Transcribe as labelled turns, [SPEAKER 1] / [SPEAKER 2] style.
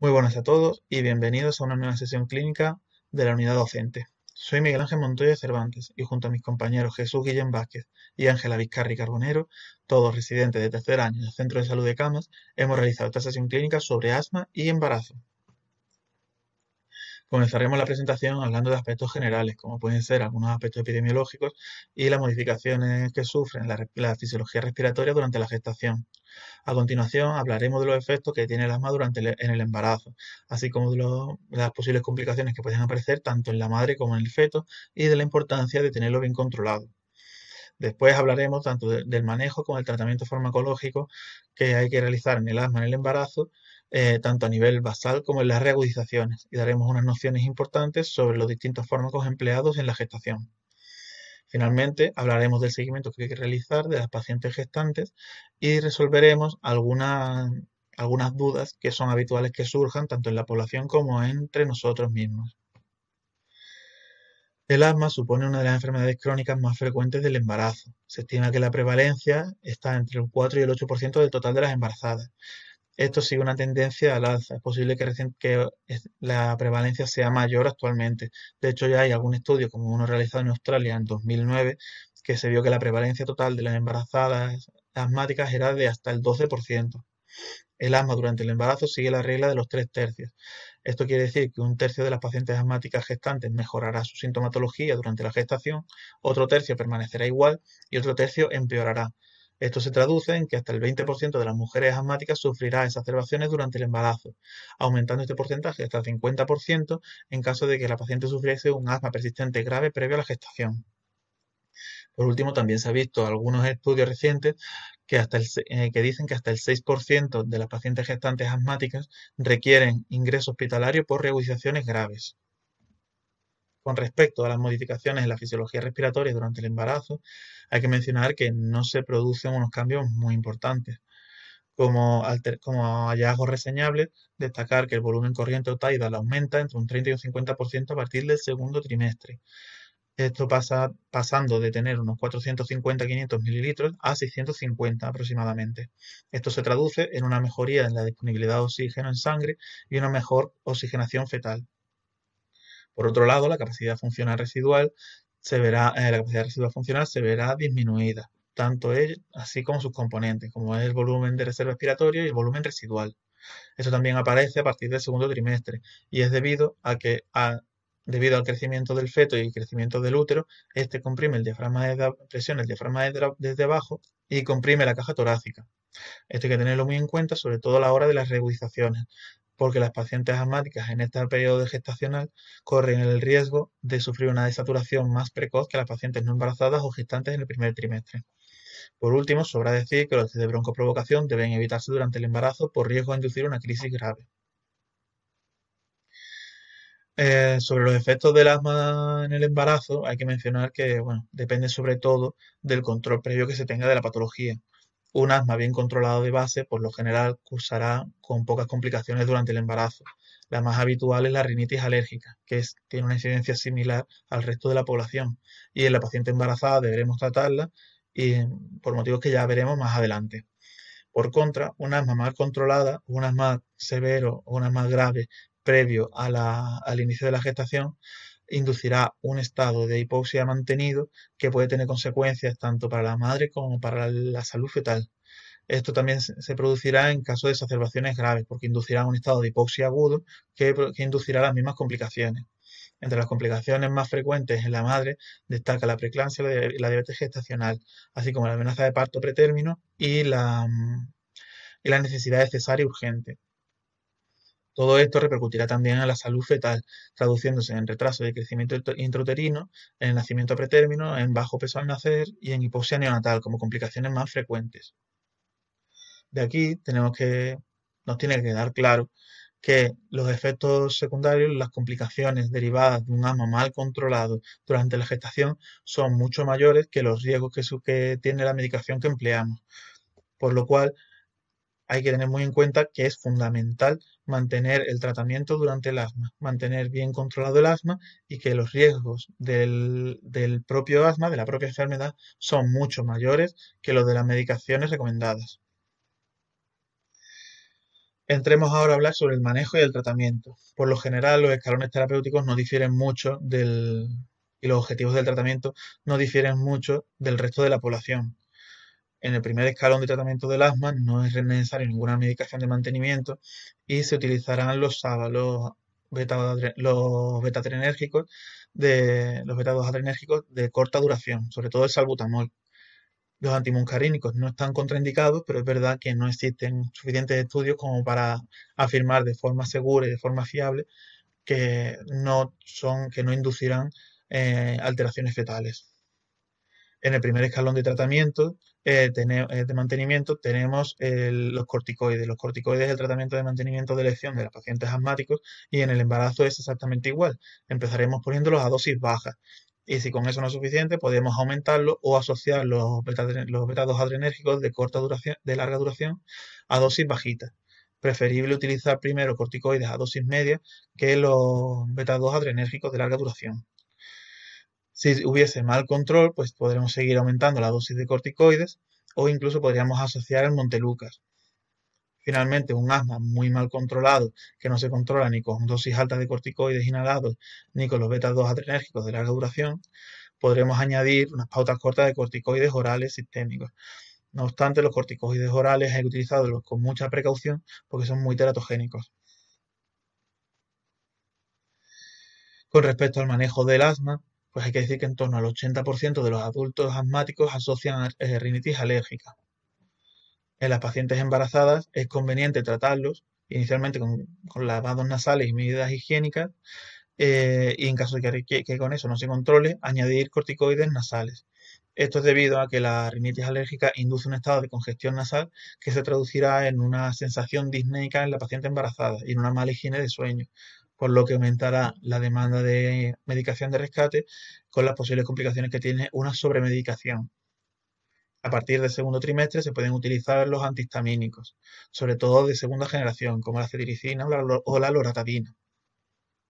[SPEAKER 1] Muy buenas a todos y bienvenidos a una nueva sesión clínica de la unidad docente. Soy Miguel Ángel Montoya Cervantes y junto a mis compañeros Jesús Guillén Vázquez y Ángela Vizcarri Carbonero, todos residentes de tercer año del Centro de Salud de Camas, hemos realizado esta sesión clínica sobre asma y embarazo. Comenzaremos la presentación hablando de aspectos generales, como pueden ser algunos aspectos epidemiológicos y las modificaciones que sufren la, fisiología respiratoria durante la gestación. A continuación hablaremos de los efectos que tiene el asma durante el, en el embarazo, así como de, las posibles complicaciones que pueden aparecer tanto en la madre como en el feto y de la importancia de tenerlo bien controlado. Después hablaremos tanto del manejo como del tratamiento farmacológico que hay que realizar en el asma en el embarazo eh, tanto a nivel basal como en las reagudizaciones, y daremos unas nociones importantes sobre los distintos fármacos empleados en la gestación. Finalmente, hablaremos del seguimiento que hay que realizar de las pacientes gestantes y resolveremos algunas dudas que son habituales que surjan tanto en la población como entre nosotros mismos. El asma supone una de las enfermedades crónicas más frecuentes del embarazo. Se estima que la prevalencia está entre el 4 y el 8% del total de las embarazadas esto sigue una tendencia al alza. Es posible que, que la prevalencia sea mayor actualmente. De hecho, ya hay algún estudio, como uno realizado en Australia en 2009, que se vio que la prevalencia total de las embarazadas asmáticas era de hasta el 12%. El asma durante el embarazo sigue la regla de los tres tercios. Esto quiere decir que un tercio de las pacientes asmáticas gestantes mejorará su sintomatología durante la gestación, otro tercio permanecerá igual y otro tercio empeorará. Esto se traduce en que hasta el 20% de las mujeres asmáticas sufrirá exacerbaciones durante el embarazo, aumentando este porcentaje hasta el 50% en caso de que la paciente sufriese un asma persistente grave previo a la gestación. Por último, también se ha visto algunos estudios recientes que, eh, que dicen que hasta el 6% de las pacientes gestantes asmáticas requieren ingreso hospitalario por reagudizaciones graves. Con respecto a las modificaciones en la fisiología respiratoria durante el embarazo, hay que mencionar que no se producen unos cambios muy importantes. Como, hallazgo reseñable, hallazgos reseñables, destacar que el volumen corriente o tidal aumenta entre un 30 y un 50% a partir del segundo trimestre. Esto pasa pasando de tener unos 450-500 mililitros a 650 aproximadamente. Esto se traduce en una mejoría en la disponibilidad de oxígeno en sangre y una mejor oxigenación fetal. Por otro lado, la capacidad funcional residual se verá, eh, la capacidad funcional se verá disminuida, tanto así como sus componentes, como es el volumen de reserva respiratorio y el volumen residual. Esto también aparece a partir del segundo trimestre y es debido a que debido al crecimiento del feto y el crecimiento del útero, este comprime el diafragma de presión, el diafragma desde, abajo y comprime la caja torácica. Esto hay que tenerlo muy en cuenta, sobre todo a la hora de las reubicaciones, porque las pacientes asmáticas en este periodo gestacional corren el riesgo de sufrir una desaturación más precoz que las pacientes no embarazadas o gestantes en el primer trimestre. Por último, sobra decir que los test de broncoprovocación deben evitarse durante el embarazo por riesgo de inducir una crisis grave. Eh, sobre los efectos del asma en el embarazo, hay que mencionar que depende sobre todo del control previo que se tenga de la patología. Un asma bien controlado de base, por lo general, cursará con pocas complicaciones durante el embarazo. La más habitual es la rinitis alérgica, que tiene una incidencia similar al resto de la población, y en la paciente embarazada deberemos tratarla y, por motivos que ya veremos más adelante. Por contra, un asma más controlada, un asma severo o un asma grave previo al inicio de la gestación inducirá un estado de hipoxia mantenido que puede tener consecuencias tanto para la madre como para la salud fetal. Esto también se producirá en caso de exacerbaciones graves, porque inducirá un estado de hipoxia agudo que, inducirá las mismas complicaciones. Entre las complicaciones más frecuentes en la madre destaca la preeclampsia y la diabetes gestacional, así como la amenaza de parto pretérmino y la, mm, y la necesidad de cesárea urgente. Todo esto repercutirá también en la salud fetal, traduciéndose en retraso de crecimiento intrauterino, en nacimiento pretérmino, en bajo peso al nacer y en hipoxia neonatal como complicaciones más frecuentes. De aquí tenemos que, nos tiene que quedar claro que los efectos secundarios, las complicaciones derivadas de un ama mal controlado durante la gestación son mucho mayores que los riesgos que tiene la medicación que empleamos. Por lo cual, hay que tener muy en cuenta que es fundamental mantener el tratamiento durante el asma, mantener bien controlado el asma y que los riesgos del, propio asma, de la propia enfermedad, son mucho mayores que los de las medicaciones recomendadas. Entremos ahora a hablar sobre el manejo y el tratamiento. Por lo general, los escalones terapéuticos no difieren mucho del, y los objetivos del tratamiento no difieren mucho del resto de la población. En el primer escalón de tratamiento del asma no es necesaria ninguna medicación de mantenimiento y se utilizarán los beta, los beta-adrenérgicos de los beta adrenérgicos de corta duración, sobre todo el salbutamol. Los antimuncarínicos no están contraindicados, pero es verdad que no existen suficientes estudios como para afirmar de forma segura y de forma fiable que no son que no inducirán eh, alteraciones fetales. En el primer escalón de tratamiento eh, eh, de mantenimiento tenemos los corticoides. Los corticoides es el tratamiento de mantenimiento de elección de los pacientes asmáticos y en el embarazo es exactamente igual. Empezaremos poniéndolos a dosis bajas. Y si con eso no es suficiente, podemos aumentarlo o asociar los beta, 2 adrenérgicos de corta duración, de larga duración, a dosis bajitas. Preferible utilizar primero corticoides a dosis media que los beta 2 adrenérgicos de larga duración. Si hubiese mal control, pues podremos seguir aumentando la dosis de corticoides o incluso podríamos asociar el Montelucas. Finalmente, un asma muy mal controlado, que no se controla ni con dosis altas de corticoides inhalados, ni con los beta-2 adrenérgicos de larga duración, podremos añadir unas pautas cortas de corticoides orales sistémicos. No obstante, los corticoides orales hay que utilizarlos con mucha precaución porque son muy teratogénicos. Con respecto al manejo del asma, pues hay que decir que en torno al 80% de los adultos asmáticos asocian eh, rinitis alérgica. En las pacientes embarazadas es conveniente tratarlos inicialmente con, lavados nasales y medidas higiénicas eh, y en caso de que, con eso no se controle, añadir corticoides nasales. Esto es debido a que la rinitis alérgica induce un estado de congestión nasal que se traducirá en una sensación disnéica en la paciente embarazada y en una mala higiene de sueño, por lo que aumentará la demanda de medicación de rescate con las posibles complicaciones que tiene una sobremedicación. A partir del segundo trimestre se pueden utilizar los antihistamínicos, sobre todo de segunda generación, como la cetiricina o la loratadina.